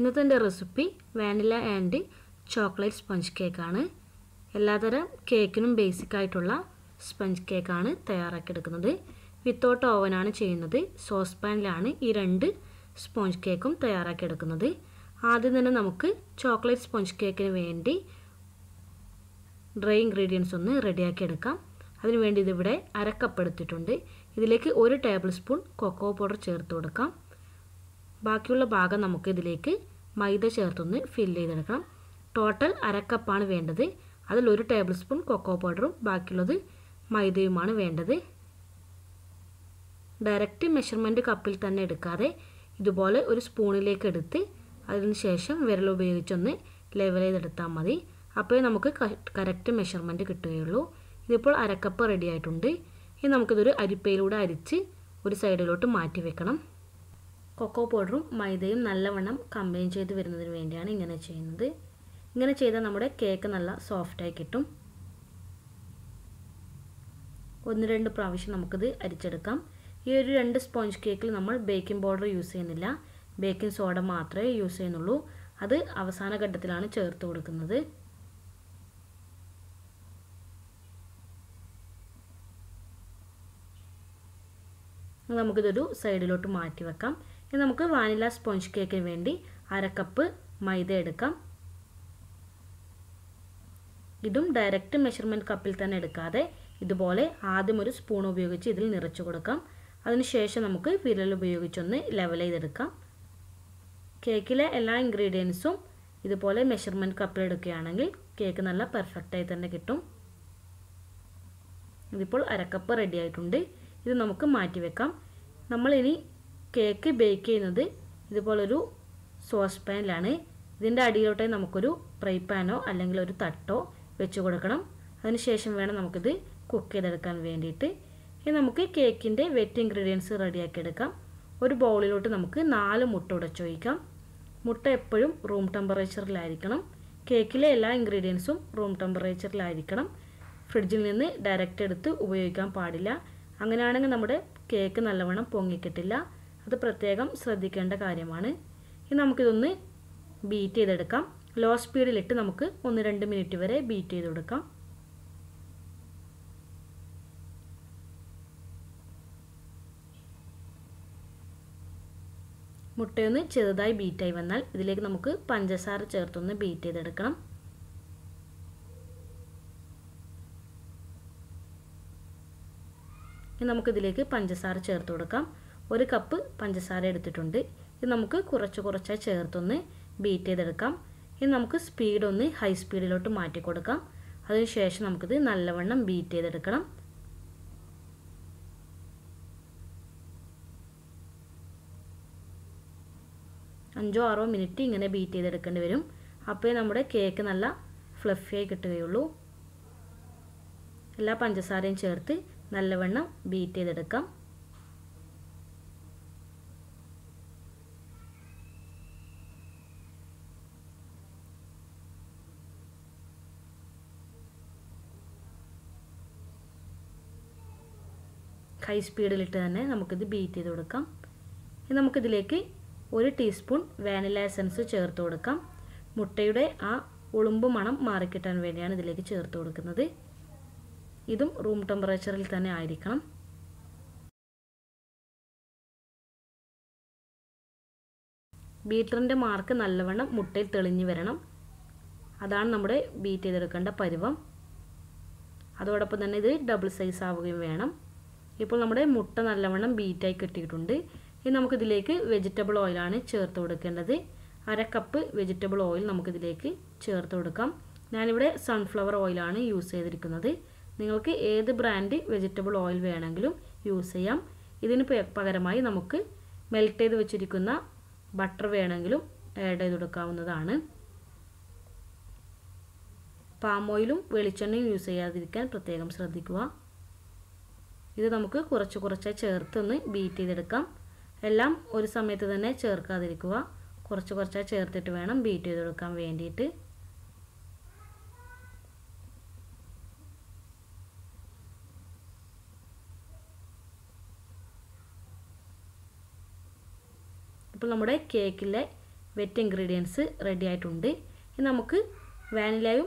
ഇന്നത്തെ എൻ്റെ recipe vanilla and chocolate sponge കേക്കാണ് എല്ലാതരം കേക്കിനും ബേസിക് ആയിട്ടുള്ള സ്പഞ്ച് കേക്കാണ് തയ്യാറാക്കിയെടുക്കുന്നത് വിത്തൗട്ട് ഓവനാണ് ചെയ്യുന്നത് സോസ് പാനിലാണ് ഈ രണ്ട് സ്പോഞ്ച് കേക്കും തയ്യാറാക്കിയെടുക്കുന്നത് ആദ്യം തന്നെ നമുക്ക് ചോക്ലേറ്റ് സ്പോഞ്ച് കേക്കിന് വേണ്ടി ഡ്രൈ ഇൻഗ്രീഡിയൻസ് ഒന്ന് എടുക്കാം അതിനുവേണ്ടി ഇതിവിടെ അരക്കപ്പെടുത്തിയിട്ടുണ്ട് ഇതിലേക്ക് ഒരു ടേബിൾ സ്പൂൺ കൊക്കോ പൗഡർ ചേർത്ത് കൊടുക്കാം ബാക്കിയുള്ള ഭാഗം നമുക്ക് ഇതിലേക്ക് മൈദ ചേർത്തൊന്ന് ഫില്ല് ചെയ്തെടുക്കണം ടോട്ടൽ അരക്കപ്പാണ് വേണ്ടത് അതിൽ ഒരു ടേബിൾ സ്പൂൺ കൊക്കോ പൗഡറും ബാക്കിയുള്ളത് മൈദയുമാണ് വേണ്ടത് ഡയറക്റ്റ് മെഷർമെൻറ്റ് കപ്പിൽ തന്നെ എടുക്കാതെ ഇതുപോലെ ഒരു സ്പൂണിലേക്ക് എടുത്ത് അതിന് ശേഷം വിരൽ ഉപയോഗിച്ചൊന്ന് ലെവൽ ചെയ്തെടുത്താൽ മതി അപ്പോൾ നമുക്ക് കറക്റ്റ് മെഷർമെൻറ്റ് കിട്ടുകയുള്ളൂ ഇതിപ്പോൾ അരക്കപ്പ് റെഡി ആയിട്ടുണ്ട് ഇനി നമുക്കിതൊരു അരിപ്പയിലൂടെ അരിച്ച് ഒരു സൈഡിലോട്ട് മാറ്റി വെക്കണം കൊക്കോ പൗഡറും മൈദയും നല്ലവണ്ണം കമ്പൈൻ ചെയ്ത് വരുന്നതിന് വേണ്ടിയാണ് ഇങ്ങനെ ചെയ്യുന്നത് ഇങ്ങനെ ചെയ്താൽ നമ്മുടെ കേക്ക് നല്ല സോഫ്റ്റായി കിട്ടും ഒന്ന് രണ്ട് പ്രാവശ്യം നമുക്കിത് അരിച്ചെടുക്കാം ഈ ഒരു രണ്ട് സ്പോഞ്ച് കേക്കിൽ നമ്മൾ ബേക്കിംഗ് പൗഡർ യൂസ് ചെയ്യുന്നില്ല ബേക്കിംഗ് സോഡ മാത്രമേ യൂസ് ചെയ്യുന്നുള്ളൂ അത് അവസാന ഘട്ടത്തിലാണ് ചേർത്ത് കൊടുക്കുന്നത് നമുക്കിതൊരു സൈഡിലോട്ട് മാറ്റി വെക്കാം ഇനി നമുക്ക് വാനില സ്പോഞ്ച് കേക്കിന് വേണ്ടി അര കപ്പ് മൈദ എടുക്കാം ഇതും ഡയറക്റ്റ് മെഷർമെൻറ്റ് കപ്പിൽ തന്നെ എടുക്കാതെ ഇതുപോലെ ആദ്യം ഒരു സ്പൂൺ ഉപയോഗിച്ച് ഇതിൽ നിറച്ചു കൊടുക്കാം അതിനുശേഷം നമുക്ക് വിരൽ ഉപയോഗിച്ചൊന്ന് ലെവൽ ചെയ്തെടുക്കാം കേക്കിലെ എല്ലാ ഇൻഗ്രീഡിയൻസും ഇതുപോലെ മെഷർമെൻറ്റ് കപ്പിൽ എടുക്കുകയാണെങ്കിൽ കേക്ക് നല്ല പെർഫെക്റ്റായി തന്നെ കിട്ടും ഇതിപ്പോൾ അരക്കപ്പ് റെഡി ആയിട്ടുണ്ട് ഇത് നമുക്ക് മാറ്റി വെക്കാം നമ്മളിനി കേക്ക് ബേക്ക് ചെയ്യുന്നത് ഇതുപോലൊരു സോസ് പാനിലാണ് ഇതിൻ്റെ അടിയിലോട്ടെ നമുക്കൊരു ഫ്രൈ പാനോ അല്ലെങ്കിൽ ഒരു തട്ടോ വെച്ച് കൊടുക്കണം അതിനുശേഷം വേണം നമുക്കിത് കുക്ക് ചെയ്തെടുക്കാൻ വേണ്ടിയിട്ട് ഇനി നമുക്ക് കേക്കിൻ്റെ വെറ്റ് ഇൻഗ്രീഡിയൻസ് റെഡിയാക്കിയെടുക്കാം ഒരു ബൗളിലോട്ട് നമുക്ക് നാല് മുട്ട ഉടച്ചൊഴിക്കാം മുട്ട എപ്പോഴും റൂം ടെമ്പറേച്ചറിലായിരിക്കണം കേക്കിലെ എല്ലാ ഇൻഗ്രീഡിയൻസും റൂം ടെമ്പറേച്ചറിലായിരിക്കണം ഫ്രിഡ്ജിൽ നിന്ന് ഡയറക്റ്റ് എടുത്ത് ഉപയോഗിക്കാൻ പാടില്ല അങ്ങനെയാണെങ്കിൽ നമ്മുടെ കേക്ക് നല്ലവണ്ണം പൊങ്ങിക്കിട്ടില്ല അത് പ്രത്യേകം ശ്രദ്ധിക്കേണ്ട കാര്യമാണ് ഇനി നമുക്കിതൊന്ന് ബീറ്റ് ചെയ്തെടുക്കാം ലോ സ്പീഡിലിട്ട് നമുക്ക് ഒന്ന് രണ്ട് മിനിറ്റ് വരെ ബീറ്റ് ചെയ്ത് കൊടുക്കാം മുട്ടയൊന്ന് ചെറുതായി ബീറ്റായി വന്നാൽ ഇതിലേക്ക് നമുക്ക് പഞ്ചസാര ചേർത്തൊന്ന് ബീറ്റ് ചെയ്തെടുക്കണം ഇനി നമുക്കിതിലേക്ക് പഞ്ചസാര ചേർത്ത് കൊടുക്കാം ഒരു കപ്പ് പഞ്ചസാര എടുത്തിട്ടുണ്ട് ഇത് നമുക്ക് കുറച്ച് കുറച്ചായി ചേർത്തൊന്ന് ബീറ്റ് ചെയ്തെടുക്കാം ഇനി നമുക്ക് സ്പീഡ് ഒന്ന് ഹൈ സ്പീഡിലോട്ട് മാറ്റി കൊടുക്കാം അതിനുശേഷം നമുക്കിത് നല്ലവണ്ണം ബീറ്റ് ചെയ്തെടുക്കണം അഞ്ചോ ആറോ മിനിറ്റ് ഇങ്ങനെ ബീറ്റ് ചെയ്തെടുക്കേണ്ടി വരും അപ്പോൾ നമ്മുടെ കേക്ക് നല്ല ഫ്ലഫിയായി കിട്ടുകയുള്ളൂ എല്ലാ പഞ്ചസാരയും ചേർത്ത് നല്ലവണ്ണം ബീറ്റ് ചെയ്തെടുക്കാം ഹൈ സ്പീഡിലിട്ട് തന്നെ നമുക്കിത് ബീറ്റ് ചെയ്ത് കൊടുക്കാം നമുക്കിതിലേക്ക് ഒരു ടീസ്പൂൺ വാനില എസൻസ് ചേർത്ത് കൊടുക്കാം മുട്ടയുടെ ആ ഉളുമ്പ് മണം മാറിക്കിട്ടാൻ വേണ്ടിയാണ് ഇതിലേക്ക് ചേർത്ത് കൊടുക്കുന്നത് ഇതും റൂം ടെമ്പറേച്ചറിൽ തന്നെ ആയിരിക്കണം ബീറ്ററിൻ്റെ മാർക്ക് നല്ലവണ്ണം മുട്ടയിൽ തെളിഞ്ഞു വരണം അതാണ് നമ്മുടെ ബീറ്റ് ചെയ്തെടുക്കേണ്ട പരുവം അതോടൊപ്പം തന്നെ ഇത് ഡബിൾ സൈസ് ആവുകയും വേണം ഇപ്പോൾ നമ്മുടെ മുട്ട നല്ലവണ്ണം ബീറ്റായി കിട്ടിയിട്ടുണ്ട് ഇനി നമുക്കിതിലേക്ക് വെജിറ്റബിൾ ഓയിലാണ് ചേർത്ത് കൊടുക്കേണ്ടത് അര കപ്പ് വെജിറ്റബിൾ ഓയിൽ നമുക്കിതിലേക്ക് ചേർത്ത് കൊടുക്കാം ഞാനിവിടെ സൺഫ്ലവർ ഓയിലാണ് യൂസ് ചെയ്തിരിക്കുന്നത് നിങ്ങൾക്ക് ഏത് ബ്രാൻഡ് വെജിറ്റബിൾ ഓയിൽ വേണമെങ്കിലും യൂസ് ചെയ്യാം ഇതിന് പകരമായി നമുക്ക് മെൽറ്റ് ചെയ്ത് വെച്ചിരിക്കുന്ന ബട്ടർ വേണമെങ്കിലും ആഡ് ചെയ്ത് കൊടുക്കാവുന്നതാണ് പാം ഓയിലും വെളിച്ചെണ്ണയും യൂസ് ചെയ്യാതിരിക്കാൻ പ്രത്യേകം ശ്രദ്ധിക്കുക ഇത് നമുക്ക് കുറച്ച് കുറച്ച് ചേർത്തൊന്ന് ബീറ്റ് ചെയ്തെടുക്കാം എല്ലാം ഒരു സമയത്ത് തന്നെ ചേർക്കാതിരിക്കുക കുറച്ച് കുറച്ചായി ചേർത്തിട്ട് വേണം ബീറ്റ് ചെയ്തെടുക്കാൻ വേണ്ടിയിട്ട് ഇപ്പോൾ നമ്മുടെ കേക്കിലെ വെറ്റ് ഇൻഗ്രീഡിയൻസ് റെഡി ആയിട്ടുണ്ട് ഇനി നമുക്ക് വാനിലയും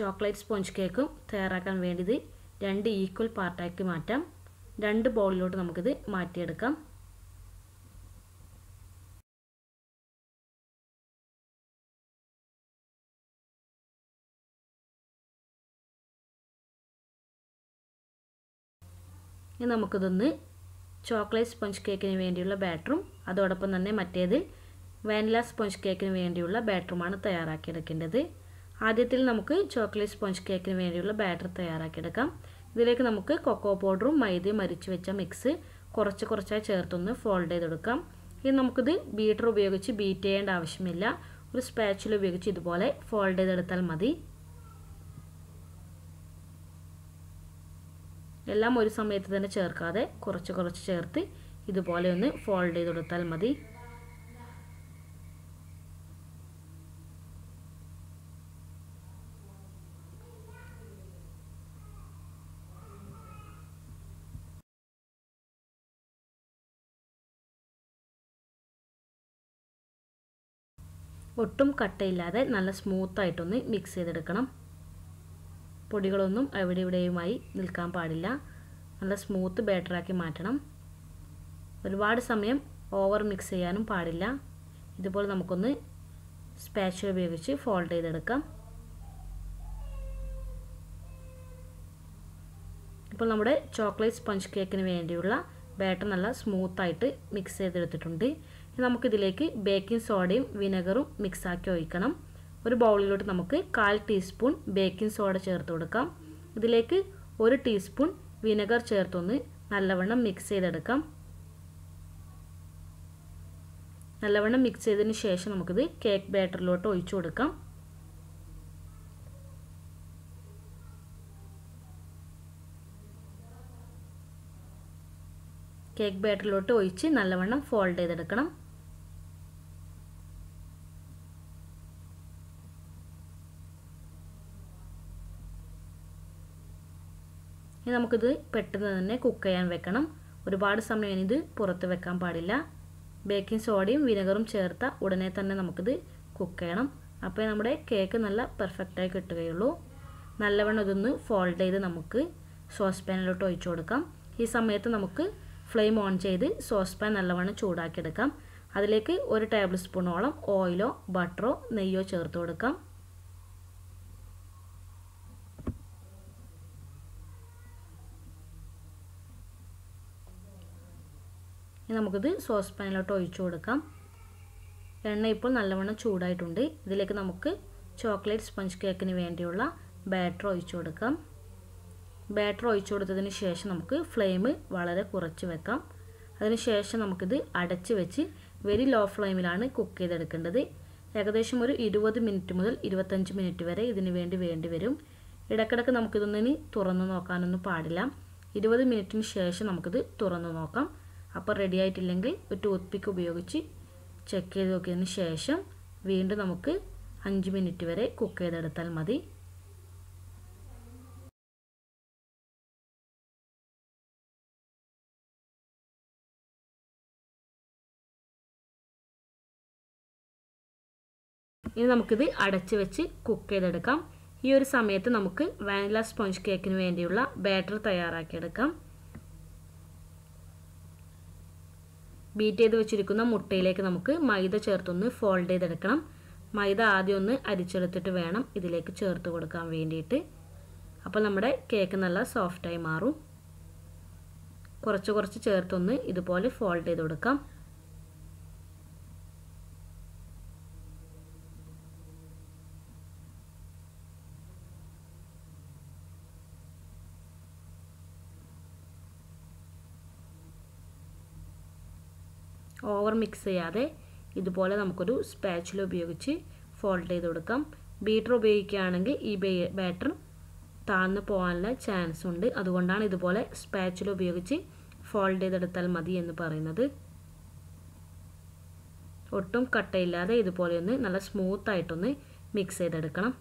ചോക്ലേറ്റ് സ്പോഞ്ച് കേക്കും തയ്യാറാക്കാൻ വേണ്ടിയിട്ട് രണ്ട് ഈക്വൽ പാർട്ടാക്കി മാറ്റാം രണ്ട് ബോളിലോട്ട് നമുക്കിത് മാറ്റിയെടുക്കാം ഇനി നമുക്കിതൊന്ന് ചോക്ലേറ്റ് സ്പോഞ്ച് കേക്കിന് വേണ്ടിയുള്ള ബാറ്ററും അതോടൊപ്പം തന്നെ മറ്റേത് വാനില സ്പോഞ്ച് കേക്കിന് വേണ്ടിയുള്ള ബാറ്ററുമാണ് തയ്യാറാക്കിയെടുക്കേണ്ടത് ആദ്യത്തിൽ നമുക്ക് ചോക്ലേറ്റ് സ്പോഞ്ച് കേക്കിന് വേണ്ടിയുള്ള ബാറ്റർ തയ്യാറാക്കിയെടുക്കാം ഇതിലേക്ക് നമുക്ക് കൊക്കോ പൗഡറും മൈദയും മരിച്ചു വെച്ച മിക്സ് കുറച്ച് കുറച്ചായി ചേർത്തൊന്ന് ഫോൾഡ് ചെയ്തെടുക്കാം ഇനി നമുക്കിത് ബീറ്റർ ഉപയോഗിച്ച് ബീറ്റ് ചെയ്യേണ്ട ആവശ്യമില്ല ഒരു സ്പാച്ചിൽ ഉപയോഗിച്ച് ഇതുപോലെ ഫോൾഡ് ചെയ്തെടുത്താൽ മതി എല്ലാം ഒരു സമയത്ത് തന്നെ ചേർക്കാതെ കുറച്ച് കുറച്ച് ചേർത്ത് ഇതുപോലെ ഒന്ന് ഫോൾഡ് ചെയ്തെടുത്താൽ മതി ഒട്ടും കട്ടയില്ലാതെ നല്ല സ്മൂത്തായിട്ടൊന്ന് മിക്സ് ചെയ്തെടുക്കണം പൊടികളൊന്നും എവിടെ ഇവിടെയുമായി നിൽക്കാൻ പാടില്ല നല്ല സ്മൂത്ത് ബാറ്ററാക്കി മാറ്റണം ഒരുപാട് സമയം ഓവർ മിക്സ് ചെയ്യാനും പാടില്ല ഇതുപോലെ നമുക്കൊന്ന് സ്പാച്ച് ഉപയോഗിച്ച് ഫോൾഡ് ചെയ്തെടുക്കാം ഇപ്പോൾ നമ്മുടെ ചോക്ലേറ്റ് സ്പഞ്ച് കേക്കിന് വേണ്ടിയുള്ള ബാറ്റർ നല്ല സ്മൂത്തായിട്ട് മിക്സ് ചെയ്തെടുത്തിട്ടുണ്ട് നമുക്കിതിലേക്ക് ബേക്കിംഗ് സോഡയും വിനെഗറും മിക്സാക്കി ഒഴിക്കണം ഒരു ബൗളിലോട്ട് നമുക്ക് കാൽ ടീസ്പൂൺ ബേക്കിംഗ് സോഡ ചേർത്ത് കൊടുക്കാം ഇതിലേക്ക് ഒരു ടീസ്പൂൺ വിനെഗർ ചേർത്തൊന്ന് നല്ലവണ്ണം മിക്സ് ചെയ്തെടുക്കാം നല്ലവണ്ണം മിക്സ് ചെയ്തതിന് ശേഷം നമുക്കിത് കേക്ക് ബാറ്ററിലോട്ട് ഒഴിച്ചു കൊടുക്കാം കേക്ക് ബാറ്ററിലോട്ട് ഒഴിച്ച് നല്ലവണ്ണം ഫോൾഡ് ചെയ്തെടുക്കണം ഇനി നമുക്കിത് പെട്ടെന്ന് തന്നെ കുക്ക് ചെയ്യാൻ വെക്കണം ഒരുപാട് സമയം ഇത് പുറത്ത് വെക്കാൻ പാടില്ല ബേക്കിംഗ് സോഡയും വിനെഗറും ചേർത്ത ഉടനെ തന്നെ നമുക്കിത് കുക്ക് ചെയ്യണം അപ്പോൾ നമ്മുടെ കേക്ക് നല്ല പെർഫെക്റ്റായി കിട്ടുകയുള്ളൂ നല്ലവണ്ണം ഇതൊന്ന് ഫോൾഡ് ചെയ്ത് നമുക്ക് സോസ് പാനിലോട്ട് ഒഴിച്ചു കൊടുക്കാം ഈ സമയത്ത് നമുക്ക് ഫ്ലെയിം ഓൺ ചെയ്ത് സോസ് പാൻ നല്ലവണ്ണം ചൂടാക്കിയെടുക്കാം അതിലേക്ക് ഒരു ടേബിൾ സ്പൂണോളം ഓയിലോ ബട്ടറോ നെയ്യോ ചേർത്ത് കൊടുക്കാം ഇനി നമുക്കിത് സോസ് പാനിലോട്ട് ഒഴിച്ചു കൊടുക്കാം എണ്ണ ഇപ്പോൾ നല്ലവണ്ണം ചൂടായിട്ടുണ്ട് ഇതിലേക്ക് നമുക്ക് ചോക്ലേറ്റ് സ്പഞ്ച് കേക്കിന് വേണ്ടിയുള്ള ബാറ്റർ ഒഴിച്ചു കൊടുക്കാം ബാറ്റർ ഒഴിച്ചു കൊടുത്തതിന് ശേഷം നമുക്ക് ഫ്ലെയിം വളരെ കുറച്ച് വെക്കാം അതിനുശേഷം നമുക്കിത് അടച്ച് വെച്ച് വെരി ലോ ഫ്ലെയിമിലാണ് കുക്ക് ചെയ്തെടുക്കേണ്ടത് ഏകദേശം ഒരു ഇരുപത് മിനിറ്റ് മുതൽ ഇരുപത്തഞ്ച് മിനിറ്റ് വരെ ഇതിന് വേണ്ടി വേണ്ടി വരും ഇടക്കിടക്ക് നമുക്കിതൊന്നിനി തുറന്നു നോക്കാനൊന്നും പാടില്ല ഇരുപത് മിനിറ്റിന് ശേഷം നമുക്കിത് തുറന്നു നോക്കാം അപ്പോൾ റെഡി ആയിട്ടില്ലെങ്കിൽ ഒരു ടൂത്ത് പിക്ക് ഉപയോഗിച്ച് ചെക്ക് ചെയ്ത് നോക്കിയതിന് ശേഷം വീണ്ടും നമുക്ക് അഞ്ച് മിനിറ്റ് വരെ കുക്ക് ചെയ്തെടുത്താൽ മതി ഇനി നമുക്കിത് അടച്ച് വെച്ച് കുക്ക് ചെയ്തെടുക്കാം ഈ ഒരു സമയത്ത് നമുക്ക് വാനില സ്പോഞ്ച് കേക്കിന് വേണ്ടിയുള്ള ബാറ്റർ തയ്യാറാക്കിയെടുക്കാം ബീറ്റ് ചെയ്ത് വെച്ചിരിക്കുന്ന മുട്ടയിലേക്ക് നമുക്ക് മൈദ ചേർത്തൊന്ന് ഫോൾഡ് ചെയ്തെടുക്കണം മൈദ ആദ്യം ഒന്ന് അരിച്ചെടുത്തിട്ട് വേണം ഇതിലേക്ക് ചേർത്ത് കൊടുക്കാൻ വേണ്ടിയിട്ട് അപ്പോൾ നമ്മുടെ കേക്ക് നല്ല സോഫ്റ്റായി മാറും കുറച്ച് കുറച്ച് ചേർത്തൊന്ന് ഇതുപോലെ ഫോൾഡ് ചെയ്ത് കൊടുക്കാം മിക്സ് ചെയ്യാതെ ഇതുപോലെ നമുക്കൊരു സ്പാച്ചിൽ ഉപയോഗിച്ച് ഫോൾഡ് ചെയ്ത് കൊടുക്കാം ബീറ്റർ ഉപയോഗിക്കുകയാണെങ്കിൽ ഈ ബാറ്റർ താഴ്ന്നു പോകാനുള്ള ചാൻസ് ഉണ്ട് അതുകൊണ്ടാണ് ഇതുപോലെ സ്പാച്ചിൽ ഉപയോഗിച്ച് ഫോൾഡ് ചെയ്തെടുത്താൽ മതി എന്ന് പറയുന്നത് ഒട്ടും കട്ടയില്ലാതെ ഇതുപോലെ ഒന്ന് നല്ല സ്മൂത്തായിട്ടൊന്ന് മിക്സ് ചെയ്തെടുക്കണം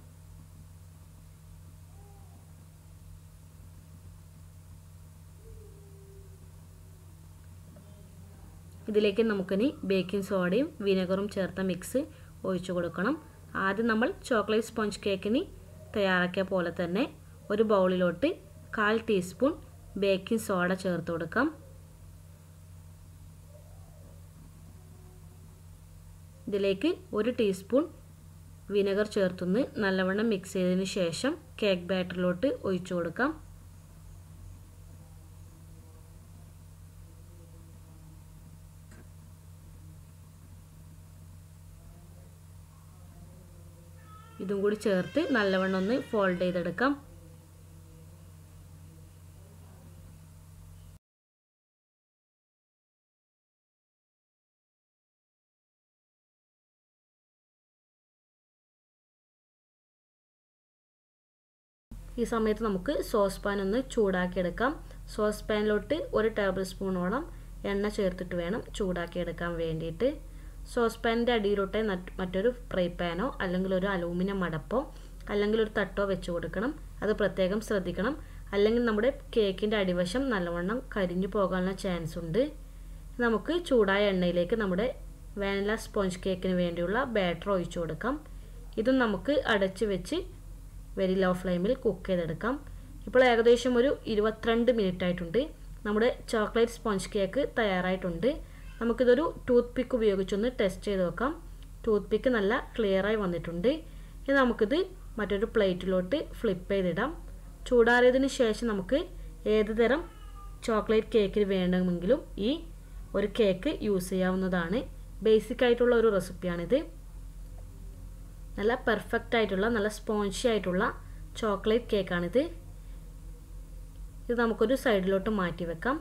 ഇതിലേക്ക് നമുക്കിനി ബേക്കിംഗ് സോഡയും വിനെഗറും ചേർത്ത മിക്സ് ഒഴിച്ചു കൊടുക്കണം ആദ്യം നമ്മൾ ചോക്ലേറ്റ് സ്പോഞ്ച് കേക്കിന് തയ്യാറാക്കിയ പോലെ തന്നെ ഒരു ബൗളിലോട്ട് കാൽ ടീസ്പൂൺ ബേക്കിംഗ് സോഡ ചേർത്ത് കൊടുക്കാം ഇതിലേക്ക് ഒരു ടീസ്പൂൺ വിനെഗർ ചേർത്തുന്ന് നല്ലവണ്ണം മിക്സ് ചെയ്തതിന് ശേഷം കേക്ക് ബാറ്ററിലോട്ട് ഒഴിച്ചു കൊടുക്കാം ഇതും കൂടി ചേർത്ത് നല്ലവണ്ണം ഒന്ന് ഫോൾഡ് ചെയ്തെടുക്കാം ഈ സമയത്ത് നമുക്ക് സോസ് പാൻ ഒന്ന് ചൂടാക്കിയെടുക്കാം സോസ് പാനിലോട്ട് ഒരു ടേബിൾ സ്പൂണോളം എണ്ണ ചേർത്തിട്ട് വേണം ചൂടാക്കിയെടുക്കാൻ വേണ്ടിയിട്ട് സോസ്പാനിൻ്റെ അടിയിലോട്ടെ മറ്റൊരു ഫ്രൈ പാനോ അല്ലെങ്കിൽ ഒരു അലൂമിനിയം മടപ്പോ അല്ലെങ്കിൽ ഒരു തട്ടോ വെച്ച് കൊടുക്കണം അത് പ്രത്യേകം ശ്രദ്ധിക്കണം അല്ലെങ്കിൽ നമ്മുടെ കേക്കിൻ്റെ അടിവശം നല്ലവണ്ണം കരിഞ്ഞു പോകാനുള്ള ചാൻസ് ഉണ്ട് നമുക്ക് ചൂടായ എണ്ണയിലേക്ക് നമ്മുടെ വാനില സ്പോഞ്ച് കേക്കിന് വേണ്ടിയുള്ള ബാറ്റർ ഒഴിച്ചു കൊടുക്കാം ഇതും നമുക്ക് അടച്ചു വെച്ച് വെരി ലോ ഫ്ലെയിമിൽ കുക്ക് ചെയ്തെടുക്കാം ഇപ്പോൾ ഏകദേശം ഒരു ഇരുപത്തിരണ്ട് മിനിറ്റ് ആയിട്ടുണ്ട് നമ്മുടെ ചോക്ലേറ്റ് സ്പോഞ്ച് കേക്ക് തയ്യാറായിട്ടുണ്ട് നമുക്കിതൊരു ടൂത്ത് പിക്ക് ഉപയോഗിച്ചൊന്ന് ടെസ്റ്റ് ചെയ്ത് നോക്കാം ടൂത്ത് പിക്ക് നല്ല ക്ലിയറായി വന്നിട്ടുണ്ട് ഇനി നമുക്കിത് മറ്റൊരു പ്ലേറ്റിലോട്ട് ഫ്ലിപ്പ് ചെയ്തിടാം ചൂടാറിയതിന് ശേഷം നമുക്ക് ഏത് തരം ചോക്ലേറ്റ് കേക്കിന് വേണമെങ്കിലും ഈ ഒരു കേക്ക് യൂസ് ചെയ്യാവുന്നതാണ് ബേസിക് ആയിട്ടുള്ള ഒരു റെസിപ്പിയാണിത് നല്ല പെർഫെക്റ്റ് ആയിട്ടുള്ള നല്ല സ്പോഞ്ചി ആയിട്ടുള്ള ചോക്ലേറ്റ് കേക്കാണിത് ഇത് നമുക്കൊരു സൈഡിലോട്ട് മാറ്റി വെക്കാം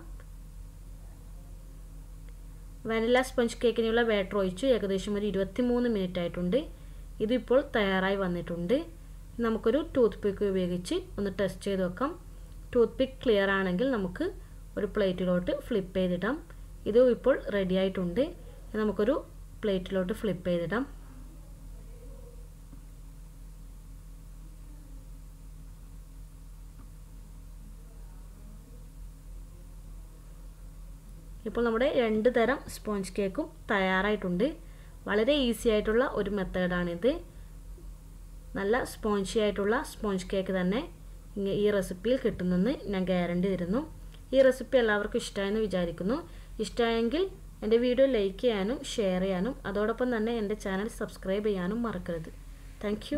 വനില സ്പഞ്ച് കേക്കിനുള്ള ബാറ്റർ ഒഴിച്ച് ഏകദേശം ഒരു ഇരുപത്തി മൂന്ന് മിനിറ്റ് ആയിട്ടുണ്ട് ഇതിപ്പോൾ തയ്യാറായി വന്നിട്ടുണ്ട് നമുക്കൊരു ടൂത്ത് പിക്ക് ഉപയോഗിച്ച് ഒന്ന് ടെസ്റ്റ് ചെയ്ത് നോക്കാം ടൂത്ത് പിക്ക് ക്ലിയർ ആണെങ്കിൽ നമുക്ക് ഒരു പ്ലേറ്റിലോട്ട് ഫ്ലിപ്പ് ചെയ്തിടാം ഇത് ഇപ്പോൾ റെഡി ആയിട്ടുണ്ട് നമുക്കൊരു പ്ലേറ്റിലോട്ട് ഫ്ലിപ്പ് ചെയ്തിടാം ഇപ്പോൾ നമ്മുടെ രണ്ട് തരം സ്പോഞ്ച് കേക്കും തയ്യാറായിട്ടുണ്ട് വളരെ ഈസി ആയിട്ടുള്ള ഒരു മെത്തേഡാണിത് നല്ല സ്പോഞ്ചി ആയിട്ടുള്ള സ്പോഞ്ച് കേക്ക് തന്നെ ഈ റെസിപ്പിയിൽ കിട്ടുന്നെന്ന് ഞാൻ ഗ്യാരണ്ടി തരുന്നു ഈ റെസിപ്പി എല്ലാവർക്കും ഇഷ്ടമായെന്ന് വിചാരിക്കുന്നു ഇഷ്ടമായെങ്കിൽ എൻ്റെ വീഡിയോ ലൈക്ക് ചെയ്യാനും ഷെയർ ചെയ്യാനും അതോടൊപ്പം തന്നെ എൻ്റെ ചാനൽ സബ്സ്ക്രൈബ് ചെയ്യാനും മറക്കരുത് താങ്ക്